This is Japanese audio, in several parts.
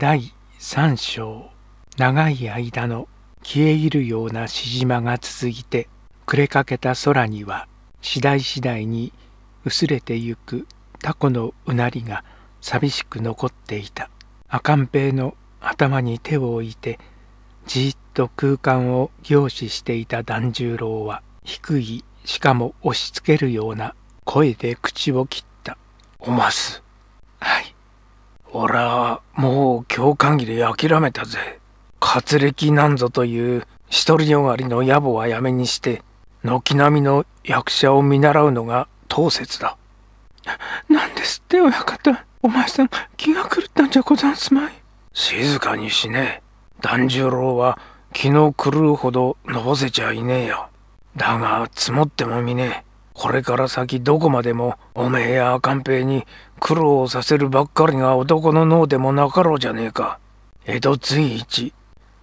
第3章長い間の消え入るようなしじまが続いて暮れかけた空には次第次第に薄れてゆくタコのうなりが寂しく残っていた赤ん平の頭に手を置いてじっと空間を凝視していた團十郎は低いしかも押しつけるような声で口を切った「おます俺はもう今日限り諦めたぜ。活歴なんぞという独りよがりの野暮はやめにして、軒並みの役者を見習うのが当説だ。なんですって親方。お前さん気が狂ったんじゃござんすまい。静かにしねえ。團十郎は気の狂うほどのぼせちゃいねえよ。だが積もってもみねえ。これから先どこまでもおめえや赤ん平に苦労させるばっかりが男の脳でもなかろうじゃねえか。江戸随一、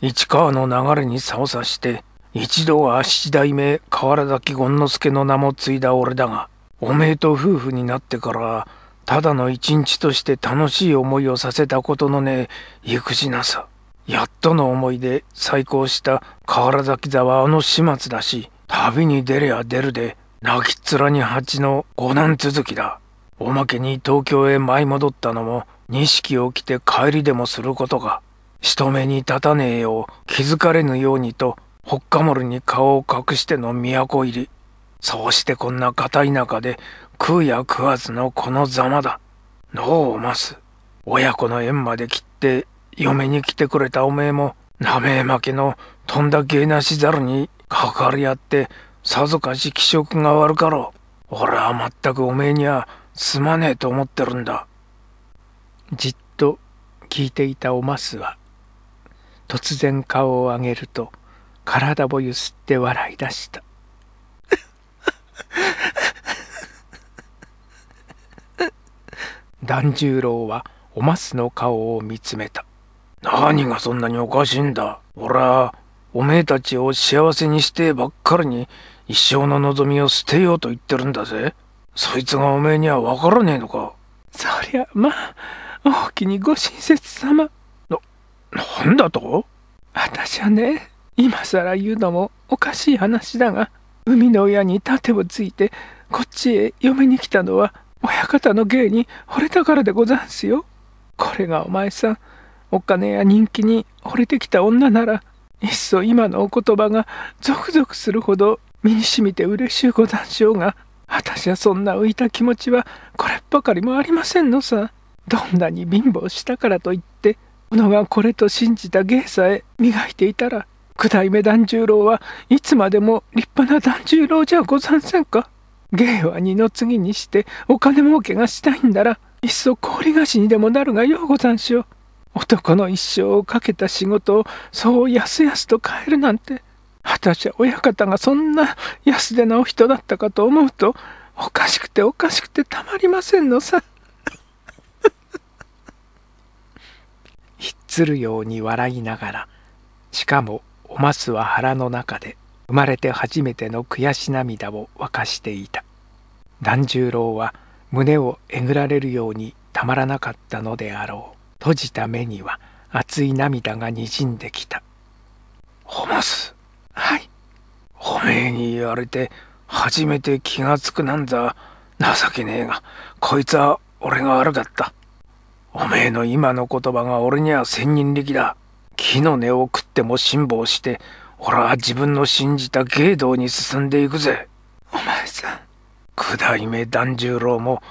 市川の流れにをさして、一度は七代目河原崎権之助の名も継いだ俺だが、おめえと夫婦になってから、ただの一日として楽しい思いをさせたことのねえ、意くしなさ。やっとの思いで再興した河原崎座はあの始末だし、旅に出れや出るで、泣きっ面に蜂の五難続きだ。おまけに東京へ舞い戻ったのも錦を着て帰りでもすることが人目に立たねえよう気づかれぬようにとほっかもるに顔を隠しての都入りそうしてこんな片田舎で食うや食わずのこのざまだ脳うます親子の縁まで切って嫁に来てくれたおめえもなめえ負けのとんだ芸なしざるにかかり合ってさぞかし気色が悪かろう俺は全くおめえにはすまねえと思ってるんだ。じっと聞いていたおますは、突然顔を上げると、体をゆすって笑い出した。團十郎はおますの顔を見つめた。何がそんなにおかしいんだ俺は、おめえたちを幸せにしてばっかりに一生の望みを捨てようと言ってるんだぜ。そいつがおめえにはわからねえのかそりゃまあおきにご親切様ななんだと私はね今更言うのもおかしい話だが海の親に盾をついてこっちへ嫁に来たのは親方の芸に惚れたからでござんすよこれがお前さんお金や人気に惚れてきた女ならいっそ今のお言葉がゾクゾクするほど身にしみて嬉しゅうござんしょうが私はそんな浮いた気持ちはこれっばかりもありませんのさ。どんなに貧乏したからといって、野がこれと信じた芸さえ磨いていたら、九代目團十郎はいつまでも立派な團十郎じゃござんせんか。芸は二の次にしてお金儲けがしたいんなら、いっそ氷菓子にでもなるがようござんしょう。男の一生をかけた仕事をそうやすやすと変えるなんて私は親方がそんな安手なお人だったかと思うとおかしくておかしくてたまりませんのさ。ひっつるように笑いながらしかもおますは腹の中で生まれて初めての悔し涙を沸かしていた團十郎は胸をえぐられるようにたまらなかったのであろう閉じた目には熱い涙がにじんできた「おますはい。おめえに言われて初めて気がつくなんざ情けねえが、こいつは俺が悪かった。おめえの今の言葉が俺には千人力だ。木の根を食っても辛抱して、俺は自分の信じた芸道に進んでいくぜ。お前さん。九代目團十郎も、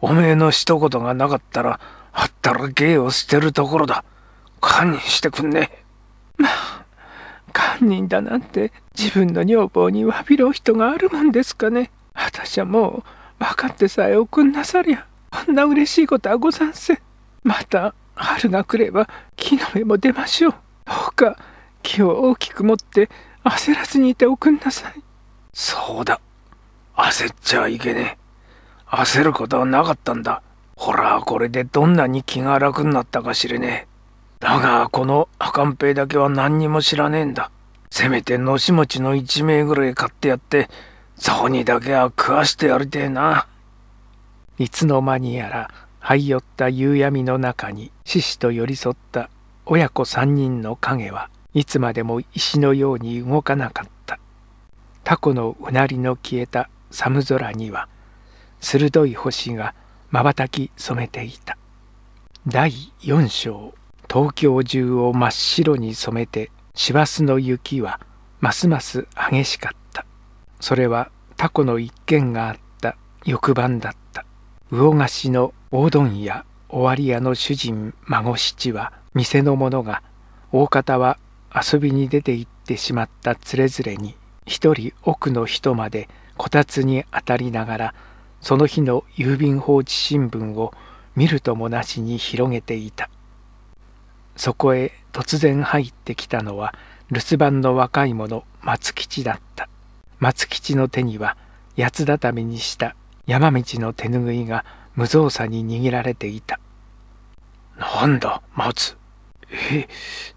おめえの一言がなかったら、あったら芸を捨てるところだ。堪忍してくんね。まあ犯人だなんて自分の女房に詫びるう人があるもんですかね私はもう分かってさえおくんなさりゃこんな嬉しいことはござんせまた春が来れば木の芽も出ましょうどうか木を大きく持って焦らずにいておくんなさいそうだ焦っちゃいけねえ焦ることはなかったんだほらこれでどんなに気が楽になったかしれねえだがこの赤ん兵だけは何にも知らねえんだせめてのし餅の一名ぐらい買ってやって、雑にだけは食わしてやりてえな。いつの間にやら、い寄った夕闇の中に、獅子と寄り添った親子三人の影はいつまでも石のように動かなかった。タコのうなりの消えた寒空には、鋭い星が瞬き染めていた。第4章、東京中を真っ白に染めて師走の雪はますます激しかったそれはタコの一件があった翌晩だった魚菓子の大問屋尾張屋の主人孫七は店の者が大方は遊びに出て行ってしまったつれづれに一人奥の人までこたつにあたりながらその日の郵便放置新聞を見るともなしに広げていた。そこへ突然入ってきたのは留守番の若い者松吉だった松吉の手には八つ畳にした山道の手ぬぐいが無造作に握られていたなんだ松え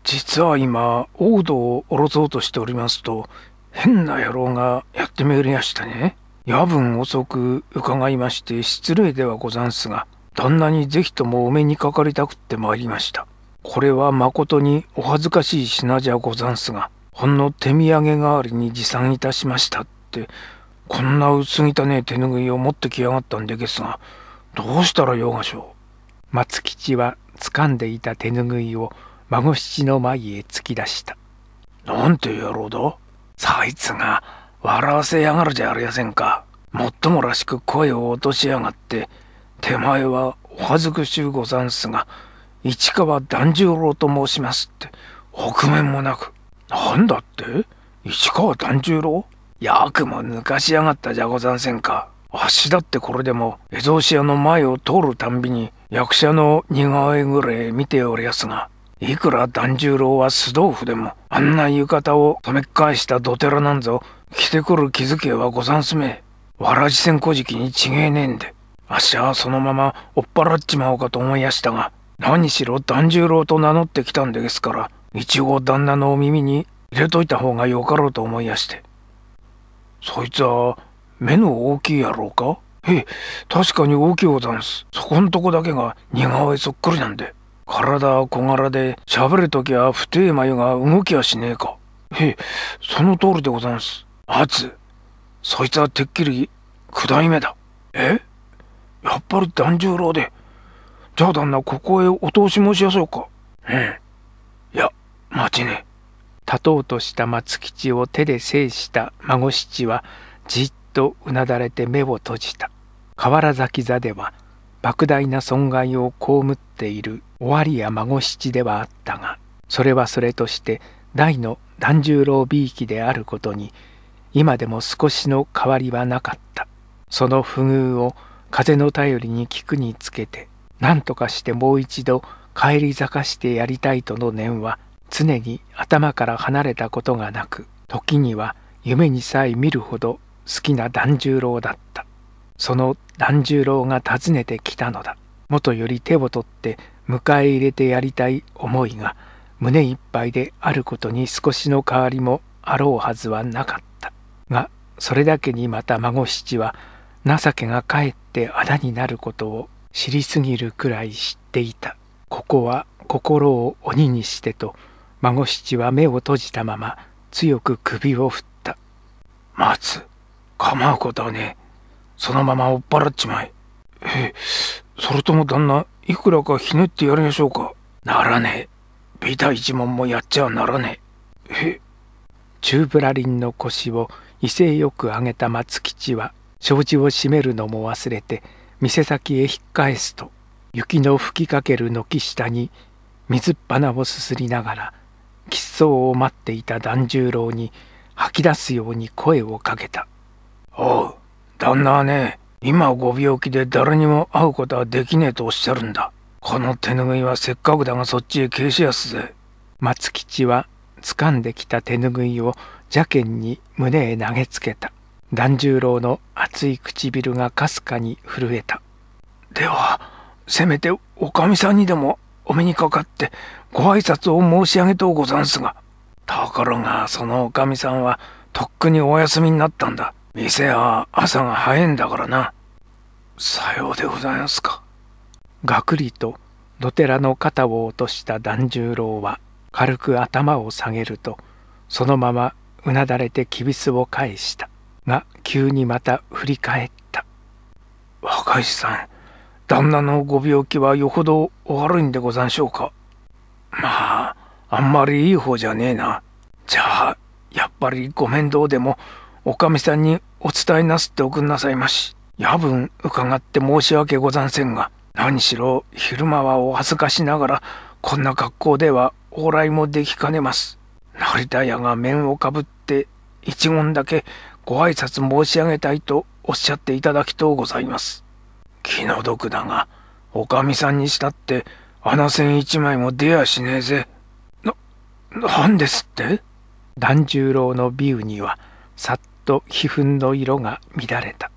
実は今王道を下ろそうとしておりますと変な野郎がやってめぐりましたね夜分遅く伺いまして失礼ではござんすが旦那にぜひともお目にかかりたくって参りましたこれはまことにお恥ずかしい品じゃござんすが、ほんの手土産代わりに持参いたしましたって、こんな薄汚ね手ぬぐいを持ってきやがったんでげすが、どうしたらよがしょう。松吉は掴んでいた手ぬぐいを孫七の前へ突き出した。なんて野郎だそいつが笑わせやがるじゃありやせんか。もっともらしく声を落としやがって、手前はお恥ずくしゅうござんすが、市川團十郎と申しますって北面もなくなんだって市川團十郎よくも抜かしやがったじゃござんせんかあっしだってこれでも江戸屋の前を通るたんびに役者の似顔絵ぐらい見ておりやすがいくら團十郎は素豆腐でもあんな浴衣を染め返したドテラなんぞ着てくる気づけはござんすめわらじせんこじきにちげえねえんであっしはそのまま追っ払っちまおうかと思いやしたが何しろ團十郎と名乗ってきたんですから一応旦那のお耳に入れといた方がよかろうと思いやしてそいつは目の大きい野郎かええ確かに大きいおざんすそこんとこだけが似顔絵そっくりなんで体は小柄で喋るときは不定眉が動きはしねえかへえその通りでござんすあつそいつはてっきり九代目だえやっぱり團十郎でじゃあ旦那、ここへお通し申しやそうか。うん。いや、待ちね。立とうとした松吉を手で制した孫七は、じっとうなだれて目を閉じた。河原崎座では、莫大な損害を被っている尾張や孫七ではあったが、それはそれとして、大の團十郎美意であることに、今でも少しの変わりはなかった。その不遇を風の頼りに聞くにつけて、何とかしてもう一度返り咲かしてやりたいとの念は常に頭から離れたことがなく時には夢にさえ見るほど好きな團十郎だったその團十郎が訪ねてきたのだ元より手を取って迎え入れてやりたい思いが胸いっぱいであることに少しの変わりもあろうはずはなかったがそれだけにまた孫七は情けがかえってあだになることを知りすぎるくらい知っていたここは心を鬼にしてと孫七は目を閉じたまま強く首を振った待つ構うことはねそのまま追っ払っちまええそれとも旦那いくらかひねってやりましょうかならねえ美タ一文もやっちゃならねええ中ブラリンの腰を威勢よく上げた松吉は障子を閉めるのも忘れて店先へ引っ返すと雪の吹きかける軒下に水っ鼻をすすりながら吉相を待っていた團十郎に吐き出すように声をかけた「おう旦那はね今ご病気で誰にも会うことはできねえとおっしゃるんだこの手ぬぐいはせっかくだがそっちへ消しやすぜ」松吉は掴んできた手ぬぐいを邪剣に胸へ投げつけた團十郎の熱い唇がかすかに震えた。では、せめておかみさんにでもお目にかかってご挨拶を申し上げとうござんすが。ところが、そのおかみさんはとっくにお休みになったんだ。店は朝が早いんだからな。さようでございますか。がくりと土寺の肩を落とした團十郎は軽く頭を下げるとそのままうなだれてきびすを返した。が急にまた振り返った若石さん旦那のご病気はよほどお悪いんでござんしょうかまああんまりいい方じゃねえなじゃあやっぱりご面倒でもおかみさんにお伝えなすっておくんなさいまし夜分伺って申し訳ござんせんが何しろ昼間はお恥ずかしながらこんな格好では往来もできかねます成田屋が面をかぶって一言だけご挨拶申し上げたいとおっしゃっていただきとうございます。気の毒だが、おかみさんにしたって、穴線一枚も出やしねえぜ。な、なんですって團十郎の美羽には、さっと悲憤の色が乱れた。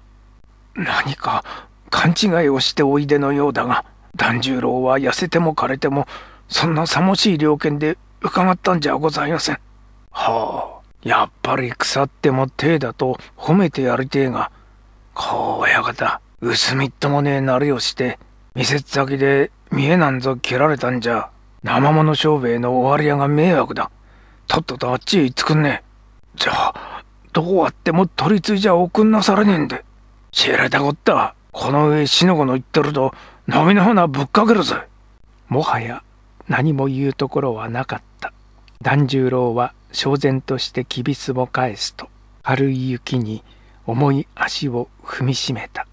何か勘違いをしておいでのようだが、團十郎は痩せても枯れても、そんなさもしい猟犬で伺ったんじゃございません。はあ。やっぱり腐っても手だと褒めてやりてえが、こう親方、薄みっともねえなりをして、店先で見えなんぞ蹴られたんじゃ、生物商兵の終わり屋が迷惑だ。とっととあっちへ行っつくんねえ。じゃあ、どうあっても取り継いじゃおくんなされねえんで。知られたこった。この上、しのこの言ってると、飲みの花ぶっかけるぜ。もはや、何も言うところはなかった。團十郎は焦然としてきびすを返すと、軽い雪に重い足を踏みしめた。